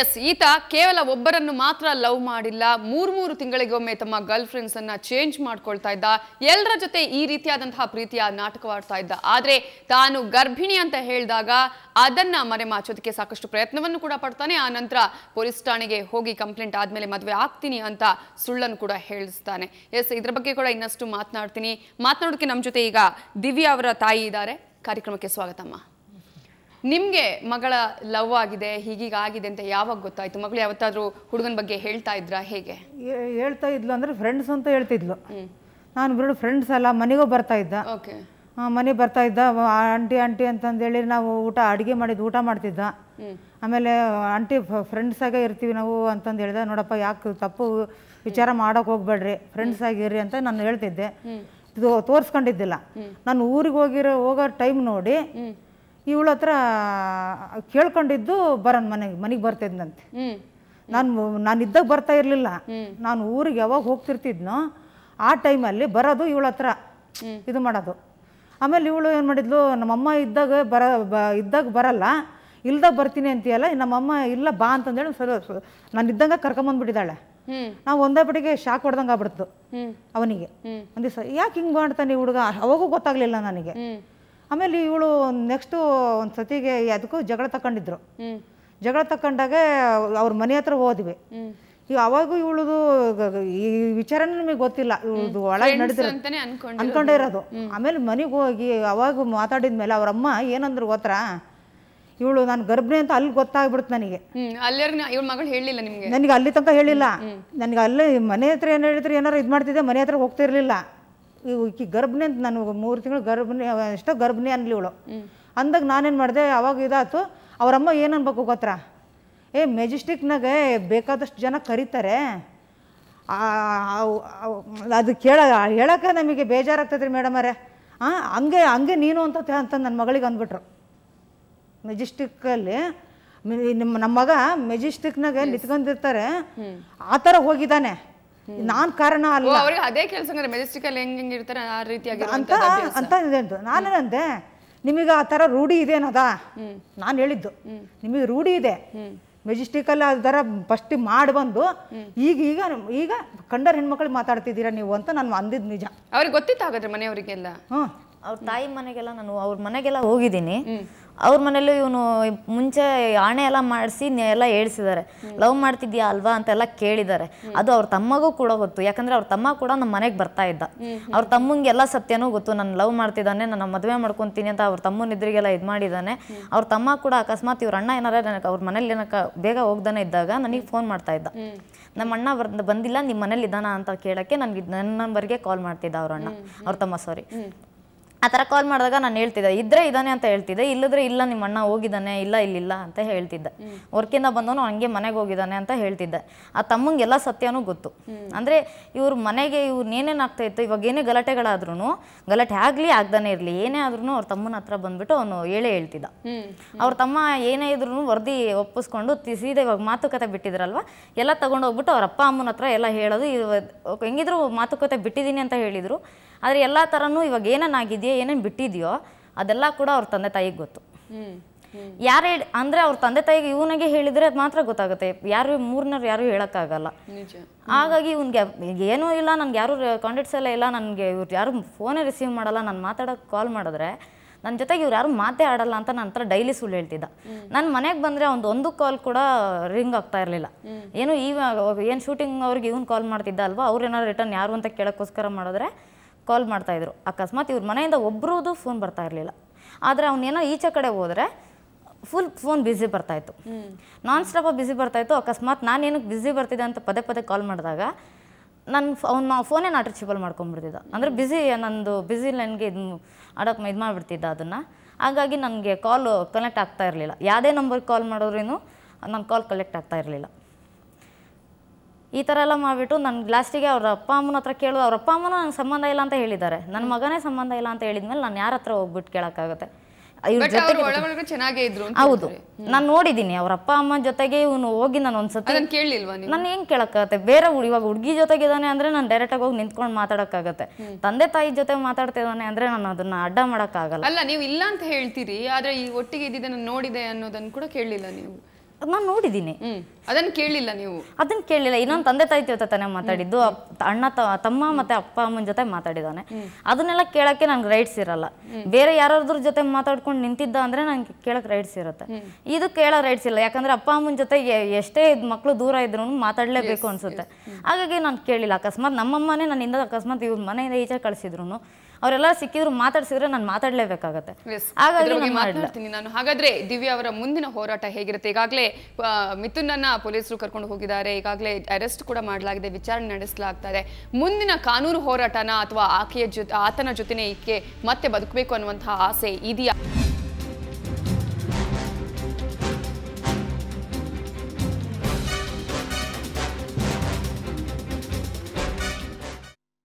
S ಈತ ಕೇವಲ ಒಬ್ಬರನ್ನು ಮಾತ್ರ ಲವ್ ಮಾಡಿಲ್ಲ ಮೂರ್ ಮೂರು ತಿಂಗಳಿಗೊಮ್ಮೆ ತಮ್ಮ ಗರ್ಲ್ ಫ್ರೆಂಡ್ಸ್ ಅನ್ನ ಚೇಂಜ್ ಮಾಡ್ಕೊಳ್ತಾ ಇದ್ದ ಎಲ್ಲರ ಜೊತೆ ಈ ರೀತಿಯಾದಂತಹ ಪ್ರೀತಿಯ ನಾಟಕವಾಡ್ತಾ ಇದ್ದ ಆದ್ರೆ ತಾನು ಗರ್ಭಿಣಿ ಅಂತ ಹೇಳಿದಾಗ ಅದನ್ನ ಮರೆಮಾಚೋದಕ್ಕೆ ಸಾಕಷ್ಟು ಪ್ರಯತ್ನವನ್ನು ಕೂಡ ಪಡ್ತಾನೆ ಆ ನಂತರ ಪೊಲೀಸ್ ಠಾಣೆಗೆ ಹೋಗಿ ಕಂಪ್ಲೇಂಟ್ ಆದ್ಮೇಲೆ ಮದುವೆ ಆಗ್ತೀನಿ ಅಂತ ಸುಳ್ಳನ್ನು ಕೂಡ ಹೇಳಿಸ್ತಾನೆ ಎಸ್ ಇದ್ರ ಬಗ್ಗೆ ಕೂಡ ಇನ್ನಷ್ಟು ಮಾತನಾಡ್ತೀನಿ ಮಾತನಾಡೋದಕ್ಕೆ ನಮ್ಮ ಜೊತೆ ಈಗ ದಿವ್ಯಾ ಅವರ ತಾಯಿ ಇದ್ದಾರೆ ಕಾರ್ಯಕ್ರಮಕ್ಕೆ ಸ್ವಾಗತಮ್ಮ ನಿಮಗೆ ಮಗಳ ಲವ್ ಆಗಿದೆ ಹೀಗೀಗಾಗಿದೆ ಅಂತ ಯಾವಾಗ ಗೊತ್ತಾಯ್ತು ಮಗಳು ಯಾವತ್ತಾದ್ರೂ ಹುಡುಗನ ಬಗ್ಗೆ ಹೇಳ್ತಾ ಇದ್ರಾ ಹೇಗೆ ಹೇಳ್ತಾ ಇದ್ಲು ಅಂದ್ರೆ ಫ್ರೆಂಡ್ಸ್ ಅಂತ ಹೇಳ್ತಿದ್ಲು ನಾನು ಬಿಡು ಫ್ರೆಂಡ್ಸ್ ಅಲ್ಲ ಮನೆಗೂ ಬರ್ತಾ ಇದ್ದ ಓಕೆ ಮನೆ ಬರ್ತಾ ಇದ್ದ ಆಂಟಿ ಆಂಟಿ ಅಂತಂದೇಳಿ ನಾವು ಊಟ ಅಡುಗೆ ಮಾಡಿದ್ದು ಊಟ ಮಾಡ್ತಿದ್ದ ಆಮೇಲೆ ಆಂಟಿ ಫ್ರೆಂಡ್ಸ್ ಆಗೇ ಇರ್ತೀವಿ ನಾವು ಅಂತಂದು ಹೇಳಿದೆ ನೋಡಪ್ಪ ಯಾಕೆ ತಪ್ಪು ವಿಚಾರ ಮಾಡೋಕೆ ಹೋಗ್ಬೇಡ್ರಿ ಫ್ರೆಂಡ್ಸ್ ಇರಿ ಅಂತ ನಾನು ಹೇಳ್ತಿದ್ದೆ ತೋರಿಸ್ಕೊಂಡಿದ್ದಿಲ್ಲ ನಾನು ಊರಿಗೆ ಹೋಗಿರೋ ಹೋಗೋ ಟೈಮ್ ನೋಡಿ ಇವಳ ಹತ್ರ ಕೇಳ್ಕೊಂಡಿದ್ದು ಬರೋಣ ಮನೆಗೆ ಮನೆಗೆ ಬರ್ತಿದ್ನಂತೆ ನಾನು ನಾನು ಇದ್ದಾಗ ಬರ್ತಾ ಇರಲಿಲ್ಲ ನಾನು ಊರಿಗೆ ಯಾವಾಗ ಹೋಗ್ತಿರ್ತಿದ್ನೋ ಆ ಟೈಮಲ್ಲಿ ಬರೋದು ಇವಳ ಹತ್ರ ಇದು ಮಾಡೋದು ಆಮೇಲೆ ಇವಳು ಏನು ಮಾಡಿದ್ಲು ನಮ್ಮಮ್ಮ ಇದ್ದಾಗ ಬರ ಇದ್ದಾಗ ಬರಲ್ಲ ಇಲ್ದಾಗ ಬರ್ತೀನಿ ಅಂತೀಯಲ್ಲ ನಮ್ಮಮ್ಮ ಇಲ್ಲ ಬಾ ಅಂತಂದೇಳಿ ಸರಿ ನಾನು ಇದ್ದಂಗೆ ಕರ್ಕೊಂಬಂದ್ಬಿಟ್ಟಿದ್ದಾಳೆ ನಾವು ಒಂದೇ ಬಡಿಗೆ ಶಾಕ್ ಹೊಡೆದಂಗೆ ಆಗ್ಬಿಡ್ತು ಅವನಿಗೆ ಒಂದು ದಿವಸ ಯಾಕೆ ಹಿಂಗೆ ಮಾಡ್ತಾನೆ ಹುಡುಗ ಅವಾಗೂ ಗೊತ್ತಾಗಲಿಲ್ಲ ನನಗೆ ಆಮೇಲೆ ಇವಳು ನೆಕ್ಸ್ಟು ಒಂದು ಸತಿಗೆ ಅದಕ್ಕೂ ಜಗಳ ತಕೊಂಡಿದ್ರು ಜಗಳ ತಕೊಂಡಾಗ ಅವ್ರ ಮನೆ ಹತ್ರ ಹೋದ್ವಿ ಈಗ ಅವಾಗೂ ಇವಳದು ಈ ವಿಚಾರನೇ ನಿಮಗೆ ಗೊತ್ತಿಲ್ಲ ಇವಳದು ಒಳಗೆ ನಡೆದಿರ ಅನ್ಕೊಂಡೇ ಇರೋದು ಆಮೇಲೆ ಮನೆಗೆ ಹೋಗಿ ಅವಾಗ ಮಾತಾಡಿದ ಮೇಲೆ ಅವ್ರ ಅಮ್ಮ ಏನಂದ್ರು ಗೊತ್ತರ ಇವಳು ನಾನು ಗರ್ಭಿಣಿ ಅಂತ ಅಲ್ಲಿ ಗೊತ್ತಾಗ್ಬಿಡ್ತು ನನಗೆ ಹೇಳಿಲ್ಲ ನಿಮಗೆ ನನಗೆ ಅಲ್ಲಿ ತನಕ ಹೇಳಿಲ್ಲ ನನಗೆ ಅಲ್ಲೇ ಮನೆ ಹತ್ರ ಏನು ಹೇಳಿದ್ರೆ ಏನಾರು ಇದು ಮಾಡ್ತಿದ್ದೆ ಮನೆ ಹತ್ರ ಹೋಗ್ತಿರ್ಲಿಲ್ಲ ಈಕಿ ಗರ್ಭಿಣಿ ಅಂತ ನಾನು ಮೂರು ತಿಂಗಳು ಗರ್ಭಿಣಿ ಎಷ್ಟೋ ಗರ್ಭಿಣಿ ಅನ್ಲಿ ಇವಳು ಅಂದಾಗ ನಾನೇನು ಮಾಡಿದೆ ಅವಾಗ ಇದಾಯ್ತು ಅವರಮ್ಮ ಏನು ಅನ್ಬೇಕು ಗೊತ್ತರ ಏ ಮೆಜೆಸ್ಟಿಕ್ನಾಗೆ ಬೇಕಾದಷ್ಟು ಜನ ಕರೀತಾರೆ ಅದು ಕೇಳ ಹೇಳೋಕ್ಕೆ ನಮಗೆ ಬೇಜಾರಾಗ್ತದ್ರಿ ಮೇಡಮ್ ಮೇಡಮರೇ ಹಾಂ ಹಂಗೆ ಹಂಗೆ ನೀನು ಅಂತ ಅಂತ ನನ್ನ ಮಗಳಿಗೆ ಅಂದ್ಬಿಟ್ರು ಮೆಜೆಸ್ಟಿಕ್ಕಲ್ಲಿ ನಿಮ್ಮ ನಮ್ಮ ಮಗ ಮೆಜೆಸ್ಟಿಕ್ನಾಗೆ ನಿತ್ಕೊಂಡಿರ್ತಾರೆ ಆ ಥರ ಹೋಗಿದ್ದಾನೆ ನಾನ್ ಕಾರಣ ಅಲ್ಲ ಅವ್ರಿಗೆ ಅದೇ ಕೆಲಸ ಅಂದ್ರೆ ಹೆಂಗ್ ಹೆಂಗ್ ಇರ್ತಾರೆ ಆ ರೀತಿಯಾಗಿ ಅಂತ ಅಂತ ನಾನೇನಂದೆ ನಿಮಗೆ ಆ ತರ ರೂಢಿ ಇದೆ ಅನ್ನೋದ ನಾನು ಹೇಳಿದ್ದು ನಿಮಗೆ ರೂಢಿ ಇದೆ ಮೆಜೆಸ್ಟಿಕಲ್ ಆ ಥರ ಫಸ್ಟ್ ಮಾಡಿ ಬಂದು ಈಗ ಈಗ ಈಗ ಕಂಡರ್ ಹೆಣ್ಮಕ್ಳು ಮಾತಾಡ್ತಿದ್ದೀರಾ ನೀವು ಅಂತ ನಾನು ಅಂದಿದ್ದು ನಿಜ ಅವ್ರಿಗೆ ಹಾಗಾದ್ರೆ ಮನೆಯವರಿಗೆಲ್ಲ ಹ್ಞೂ ಅವ್ರ ತಾಯಿ ಮನೆಗೆಲ್ಲ ನಾನು ಅವ್ರ ಮನೆಗೆಲ್ಲ ಹೋಗಿದ್ದೀನಿ ಅವ್ರ ಮನೇಲಿ ಇವನು ಮುಂಚೆ ಆಣೆ ಎಲ್ಲ ಮಾಡಿಸಿ ಎಲ್ಲ ಏಳ್ಸಿದ್ದಾರೆ ಲವ್ ಮಾಡ್ತಿದ್ಯಾ ಅಲ್ವಾ ಅಂತೆಲ್ಲ ಕೇಳಿದ್ದಾರೆ ಅದು ಅವ್ರ ತಮ್ಮಗೂ ಕೂಡ ಗೊತ್ತು ಯಾಕಂದ್ರೆ ಅವ್ರ ತಮ್ಮ ಕೂಡ ನಮ್ಮ ಮನೆಗೆ ಬರ್ತಾ ಇದ್ದ ಅವ್ರ ತಮ್ಮಂಗೆ ಸತ್ಯನೂ ಗೊತ್ತು ನಾನು ಲವ್ ಮಾಡ್ತಿದ್ದಾನೆ ನನ್ನ ಮದುವೆ ಮಾಡ್ಕೊತೀನಿ ಅಂತ ಅವ್ರ ತಮ್ಮನ ಇದ್ರಿಗೆಲ್ಲ ಇದು ಮಾಡಿದ್ದಾನೆ ಅವ್ರ ತಮ್ಮ ಕೂಡ ಅಕಸ್ಮಾತ್ ಇವ್ರ ಅಣ್ಣ ಏನಾರ ನನಗೆ ಅವ್ರ ಮನೇಲಿ ಏನಕ್ಕೆ ಬೇಗ ಹೋಗ್ದಾನೆ ಇದ್ದಾಗ ನನಗೆ ಫೋನ್ ಮಾಡ್ತಾ ಇದ್ದ ನಮ್ಮ ಅಣ್ಣ ಬಂದಿಲ್ಲ ನಿಮ್ಮ ಮನೇಲಿ ಇದ್ದಾನ ಅಂತ ಕೇಳಕ್ಕೆ ನನ್ಗೆ ನನ್ನ ನಂಬರ್ಗೆ ಕಾಲ್ ಮಾಡ್ತಿದ್ದ ಅವ್ರ ಅಣ್ಣ ಅವ್ರ ತಮ್ಮ ಸಾರಿ ಆ ಥರ ಕಾಲ್ ಮಾಡಿದಾಗ ನಾನು ಹೇಳ್ತಿದ್ದೆ ಇದ್ರೆ ಇದ್ದಾನೆ ಅಂತ ಹೇಳ್ತಿದ್ದೆ ಇಲ್ಲದ್ರೆ ಇಲ್ಲ ನಿಮ್ಮ ಅಣ್ಣ ಹೋಗಿದ್ದಾನೆ ಇಲ್ಲ ಇಲ್ಲಿಲ್ಲ ಅಂತ ಹೇಳ್ತಿದ್ದೆ ವರ್ಕಿಂದ ಬಂದವನು ಹಂಗೆ ಮನೆಗೆ ಹೋಗಿದ್ದಾನೆ ಅಂತ ಹೇಳ್ತಿದ್ದೆ ಆ ತಮ್ಮಂಗೆಲ್ಲ ಸತ್ಯನೂ ಗೊತ್ತು ಅಂದರೆ ಇವ್ರ ಮನೆಗೆ ಆಗ್ತಾ ಇತ್ತು ಇವಾಗ ಏನೇ ಗಲಾಟೆಗಳಾದ್ರೂ ಗಲಾಟೆ ಆಗಲಿ ಆಗ್ದಾನೆ ಇರಲಿ ಏನೇ ಆದ್ರೂ ಅವ್ರ ತಮ್ಮನ ಹತ್ರ ಬಂದ್ಬಿಟ್ಟು ಅವನು ಹೇಳೇ ಹೇಳ್ತಿದ್ದ ಅವ್ರ ತಮ್ಮ ಏನೇ ಇದ್ರು ವರದಿ ಒಪ್ಪಿಸ್ಕೊಂಡು ಸೀದೆ ಇವಾಗ ಮಾತುಕತೆ ಬಿಟ್ಟಿದ್ರಲ್ವ ಎಲ್ಲ ಹೋಗ್ಬಿಟ್ಟು ಅವ್ರ ಅಪ್ಪ ಅಮ್ಮನ ಹತ್ರ ಎಲ್ಲ ಹೇಳೋದು ಹೆಂಗಿದ್ರು ಮಾತುಕತೆ ಬಿಟ್ಟಿದ್ದೀನಿ ಅಂತ ಹೇಳಿದ್ರು ಆದರೆ ಎಲ್ಲ ಥರನೂ ಇವಾಗ ಏನೇನಾಗಿದೆಯಾ ಏನೇನು ಬಿಟ್ಟಿದೆಯೋ ಅದೆಲ್ಲ ಕೂಡ ಅವ್ರ ತಂದೆ ತಾಯಿಗೆ ಗೊತ್ತು ಯಾರು ಅಂದ್ರೆ ಅವ್ರ ತಂದೆ ತಾಯಿಗೆ ಇವನಿಗೆ ಹೇಳಿದ್ರೆ ಮಾತ್ರ ಗೊತ್ತಾಗುತ್ತೆ ಯಾರು ಮೂರನವ್ರು ಯಾರು ಹೇಳೋಕ್ಕಾಗಲ್ಲ ಹಾಗಾಗಿ ಇವನ್ಗೆ ಏನೂ ಇಲ್ಲ ನನ್ಗೆ ಯಾರು ಕಾಂಟ್ಯಾಕ್ಟ್ಸ್ ಎಲ್ಲ ಇಲ್ಲ ನನಗೆ ಇವ್ರು ಯಾರು ಫೋನೇ ರಿಸೀವ್ ಮಾಡಲ್ಲ ನಾನು ಮಾತಾಡೋಕೆ ಕಾಲ್ ಮಾಡಿದ್ರೆ ನನ್ನ ಜೊತೆಗೆ ಇವ್ರು ಯಾರು ಮಾತೇ ಆಡಲ್ಲ ಅಂತ ನನ್ನ ಹತ್ರ ಡೈಲಿ ಸುಳ್ಳು ಹೇಳ್ತಿದ್ದ ನನ್ನ ಮನೆಗೆ ಬಂದರೆ ಒಂದು ಒಂದು ಕಾಲ್ ಕೂಡ ರಿಂಗ್ ಆಗ್ತಾ ಇರಲಿಲ್ಲ ಏನು ಈ ಏನು ಶೂಟಿಂಗ್ ಅವ್ರಿಗೆ ಇವ್ನು ಕಾಲ್ ಮಾಡ್ತಿದ್ದ ಅಲ್ವಾ ಅವ್ರು ಏನಾದ್ರು ರಿಟರ್ನ್ ಯಾರು ಅಂತ ಕೇಳೋಕ್ಕೋಸ್ಕರ ಮಾಡಿದ್ರೆ ಕಾಲ್ ಮಾಡ್ತಾಯಿದ್ರು ಅಕಸ್ಮಾತ್ ಇವ್ರ ಮನೆಯಿಂದ ಒಬ್ಬರದು ಫೋನ್ ಬರ್ತಾ ಇರಲಿಲ್ಲ ಆದರೆ ಅವನೇನೋ ಈಚೆ ಕಡೆ ಹೋದರೆ ಫುಲ್ ಫೋನ್ ಬ್ಯುಸಿ ಬರ್ತಾಯಿತ್ತು ನಾನ್ ಸ್ಟಾಪಾಗಿ ಬ್ಯುಸಿ ಬರ್ತಾಯಿತ್ತು ಅಕಸ್ಮಾತ್ ಏನಕ್ಕೆ ಬ್ಯುಸಿ ಬರ್ತಿದ್ದೆ ಅಂತ ಪದೇ ಪದೇ ಕಾಲ್ ಮಾಡಿದಾಗ ನನ್ನ ಅವ್ನು ಫೋನೇ ನಾಟ್ ರಿಚೇಬಲ್ ಮಾಡ್ಕೊಂಡ್ಬಿಡ್ತಿದ್ದ ಅಂದರೆ ಬ್ಯುಸಿ ನಂದು ಬ್ಯುಸಿ ನನಗೆ ಇದು ಆಡೋಕೆ ಇದು ಮಾಡಿಬಿಡ್ತಿದ್ದ ಅದನ್ನು ಹಾಗಾಗಿ ನನಗೆ ಕಾಲು ಕನೆಕ್ಟ್ ಆಗ್ತಾ ಇರಲಿಲ್ಲ ಯಾವುದೇ ನಂಬರ್ಗೆ ಕಾಲ್ ಮಾಡೋದ್ರೇನು ನನ್ನ ಕಾಲ್ ಕಲೆಕ್ಟ್ ಆಗ್ತಾ ಇರಲಿಲ್ಲ ಈ ಥರ ಎಲ್ಲ ಮಾಡಿಬಿಟ್ಟು ನನ್ನ ಲಾಸ್ಟಿಗೆ ಅವ್ರ ಅಪ್ಪ ಅಮ್ಮನ ಹತ್ರ ಕೇಳು ಅವ್ರ ಅಪ್ಪ ಅಮ್ಮನ ನನಗೆ ಸಂಬಂಧ ಇಲ್ಲ ಅಂತ ಹೇಳಿದ್ದಾರೆ ನನ್ನ ಮಗನೇ ಸಂಬಂಧ ಇಲ್ಲ ಅಂತ ಹೇಳಿದ್ಮೇಲೆ ನಾನು ಯಾರ ಹತ್ರ ಹೋಗ್ಬಿಟ್ಟು ಕೇಳೋಕ್ಕಾಗುತ್ತೆ ಹೌದು ನಾನು ನೋಡಿದ್ದೀನಿ ಅವ್ರ ಅಪ್ಪ ಅಮ್ಮ ಜೊತೆಗೆ ಇವನು ಹೋಗಿ ನಾನು ಒಂದ್ಸತಿ ನಾನು ಹೆಂಗ್ ಕೇಳಕ್ಕಾಗತ್ತೆ ಬೇರೆ ಇವಾಗ ಹುಡುಗಿ ಜೊತೆಗಿದ್ದಾನೆ ಅಂದ್ರೆ ನಾನು ಡೈರೆಕ್ಟ್ ಆಗಿ ಹೋಗಿ ನಿಂತ್ಕೊಂಡು ಮಾತಾಡಕ್ಕಾಗತ್ತೆ ತಂದೆ ತಾಯಿ ಜೊತೆ ಮಾತಾಡ್ತಿದ್ದಾನೆ ಅಂದ್ರೆ ನಾನು ಅದನ್ನ ಅಡ್ಡ ಮಾಡಕ್ಕಾಗಲ್ಲ ಅಲ್ಲ ನೀವು ಇಲ್ಲ ಅಂತ ಹೇಳ್ತೀರಿ ಆದ್ರೆ ಈ ಒಟ್ಟಿಗೆ ಇದ್ದಿದ್ದೆ ನೋಡಿದೆ ಅನ್ನೋದನ್ನ ಕೂಡ ಕೇಳಲಿಲ್ಲ ನೀವು ನಾನು ನೋಡಿದೀನಿ ಅದನ್ನ ಕೇಳಿಲ್ಲ ನೀವು ಅದನ್ನ ಕೇಳಿಲ್ಲ ಇನ್ನೊಂದು ತಂದೆ ತಾಯಿ ಜೊತೆ ತಾನೇ ಮಾತಾಡಿದ್ದು ಅಣ್ಣ ತಮ್ಮ ಮತ್ತೆ ಅಪ್ಪ ಅಮ್ಮನ ಜೊತೆ ಮಾತಾಡಿದಾನೆ ಅದನ್ನೆಲ್ಲ ಕೇಳಕ್ಕೆ ನನ್ಗೆ ರೈಟ್ಸ್ ಇರಲ್ಲ ಬೇರೆ ಯಾರಾದ್ರ ಜೊತೆ ಮಾತಾಡ್ಕೊಂಡು ನಿಂತಿದ್ದ ಅಂದ್ರೆ ನಂಗೆ ಕೇಳಕ್ ರೈಟ್ಸ್ ಇರುತ್ತೆ ಇದು ಕೇಳೋ ರೈಟ್ಸ್ ಇಲ್ಲ ಯಾಕಂದ್ರೆ ಅಪ್ಪ ಅಮ್ಮನ ಜೊತೆ ಎಷ್ಟೇ ಮಕ್ಕಳು ದೂರ ಇದ್ರು ಮಾತಾಡ್ಲೇಬೇಕು ಅನ್ಸುತ್ತೆ ಹಾಗಾಗಿ ನಾನು ಕೇಳಿಲ್ಲ ಅಕಸ್ಮಾತ್ ನಮ್ಮಮ್ಮನೇ ನನ್ನಿಂದ ಅಕಸ್ಮಾತ್ ಇವ್ರ ಮನೆಯಿಂದ ಈಚೆ ಕಳಿಸಿದ್ರು ಅವರೆಲ್ಲ ಸಿಕ್ಕಿದ್ರು ಮಾತಾಡ್ಸಿದ್ರೆ ನಾನು ಮಾತಾಡ್ಲೇಬೇಕಾಗತ್ತೆ ಮಾತಾಡ್ತೀನಿ ನಾನು ಹಾಗಾದ್ರೆ ದಿವ್ಯಾ ಅವರ ಮುಂದಿನ ಹೋರಾಟ ಹೇಗಿರುತ್ತೆ ಈಗಾಗಲೇ ಮಿಥುನನ್ನ ಪೊಲೀಸರು ಕರ್ಕೊಂಡು ಹೋಗಿದ್ದಾರೆ ಈಗಾಗಲೇ ಅರೆಸ್ಟ್ ಕೂಡ ಮಾಡಲಾಗಿದೆ ವಿಚಾರಣೆ ನಡೆಸಲಾಗ್ತಾ ಇದೆ ಮುಂದಿನ ಕಾನೂನು ಹೋರಾಟನ ಅಥವಾ ಆಕೆಯ ಜೊತೆ ಆತನ ಜೊತೆನೆ ಈಕೆ ಮತ್ತೆ ಬದುಕಬೇಕು ಅನ್ನುವಂತಹ ಆಸೆ ಇದೆಯಾ